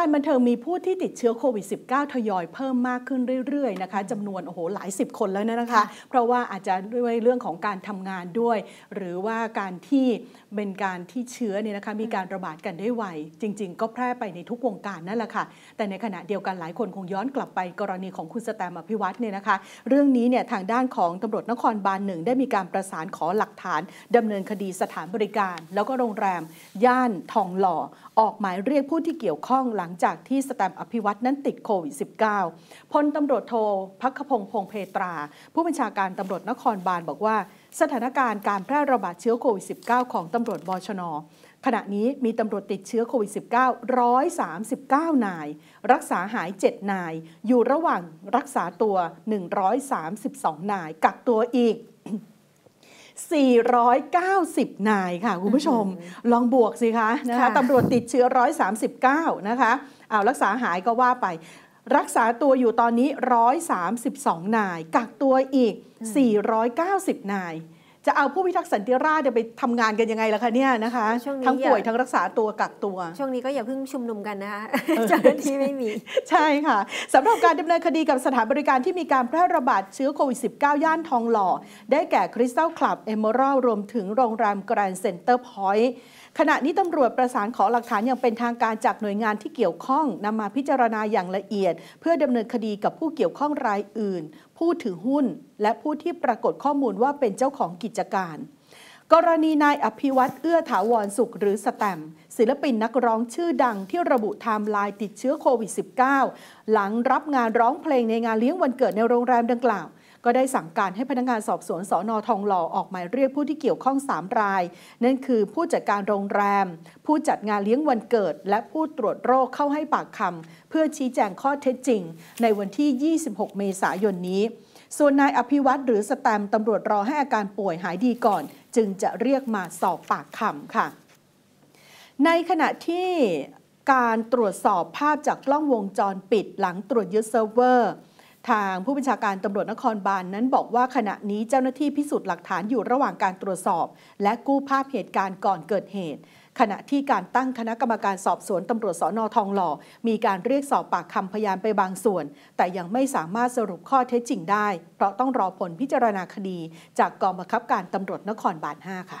การบันเทิงมีผู้ที่ติดเชื้อโควิด -19 ทยอยเพิ่มมากขึ้นเรื่อยๆนะคะจำนวนโอ้โหหลายสิบคนแล้วนะคะเพราะว่าอาจจะด้วยเรื่องของการทำงานด้วย หรือว่าการที่เป็นการที่เชื้อเนี่ยนะคะมีการระบาดกันได้ไวจริง ๆ ก็แพร่ไปในทุกวงการนั่นแหละค่ะแต่ในขณะเดียวกันหลายคนคงย้อนกลับไป กรณีของคุณสแตมอภิวัตเนี่ยนะคะเรื่องนี้เนี่ยทางด้านของตำรวจนครบาลหนึ่งได้มีการประสานขอหลักฐาน ดำเนินคดีสถานบริการ แล้วก็โรงแรมย่านทองหล่อออกหมายเรียกผู้ที่เกี่ยวข้องหลังงจากที่สแตมอภิวัตนั้นติดโควิด -19 พลตำรวจโทพักพงพงเพตรา ผู้บัญชาการตำรวจนครบาลบอกว่า สถานการณ์การแพร่ระบาดเชื้อโควิด -19 ของตำรวจบชน ขณะนี้มีตำรวจติดเชื้อโควิด -19 139 นาย รักษาหาย7นาย อยู่ระหว่างรักษาตัว 132 นายกักตัวอีก490 นายค่ะ คุณผู้ชม ลองบวกสิคะนะคะตำรวจติดเชื้อ139 นะคะเอารักษาหายก็ว่าไป รักษาตัวอยู่ตอนนี้ 132 นาย กักตัวอีก 490 นายจะเอาผู้พิทักษ์สันติราษฎร์ไปทำงานกันยังไงล่ะคะเนี่ยนะคะทั้งป่วย ทั้งรักษาตัวกักตัว ช่วงนี้ก็อย่าเพิ่งชุมนุมกันนะคะเจ้าหน้าที่ไม่มี ใช่ค่ะสำหรับการดำเนินคดีกับสถานบริการที่มีการแพร่ระบาด เชื้อโควิด -19 ย่านทองหล่อ ได้แก่คริสตัลคลับเอมอรัลรวมถึงโรงแรมแกรนด์เซ็นเตอร์พอยต์ขณะนี้ตำรวจประสานขอหลักฐานอย่างเป็นทางการจากหน่วยงานที่เกี่ยวข้องนำมาพิจารณาอย่างละเอียด เพื่อดำเนินคดีกับผู้เกี่ยวข้องรายอื่นผู้ถือหุ้น และผู้ที่ปรากฏข้อมูลว่าเป็นเจ้าของกิจการ กรณีนายอภิวัตเอื้อถาวรสุขหรือสแตมศิลปินนักร้องชื่อดังที่ระบุไทม์ไลน์ติดเชื้อโควิด -19 หลังรับงานร้องเพลงในงานเลี้ยงวันเกิดในโรงแรมดังกล่าวก็ได้สั่งการให้พนักงานสอบสวนสอนอทองหล่อออกหมายเรียกผู้ที่เกี่ยวข้อง 3 ราย นั่นคือผู้จัดการโรงแรม ผู้จัดงานเลี้ยงวันเกิด และผู้ตรวจโรคเข้าให้ปากคำเพื่อชี้แจงข้อเท็จจริง ในวันที่ 26 เมษายนนี้ ส่วนนายอภิวัตรหรือสแตมตำรวจรอให้อาการป่วยหายดีก่อน จึงจะเรียกมาสอบปากคำค่ะ ในขณะที่การตรวจสอบภาพจากกล้องวงจรปิดหลังตรวจยึดเซิร์ฟเวอร์ทางผู้บัญชาการตำรวจนครบาลนนั้นบอกว่าขณะนี้เจ้าหน้าที่พิสูจน์หลักฐานอยู่ระหว่างการตรวจสอบและกู้ภาพเหตุการณ์ก่อนเกิดเหตุ ขณะที่การตั้งคณะกรรมการสอบสวนตำรวจสอนอทองหล่อ มีการเรียกสอบปากคำพยานไปบางส่วน แต่ยังไม่สามารถสรุปข้อเท็จจริงได้เพราะต้องรอผลพิจารณาคดีจากกองบังคับการตำรวจนครบาล5ค่ะ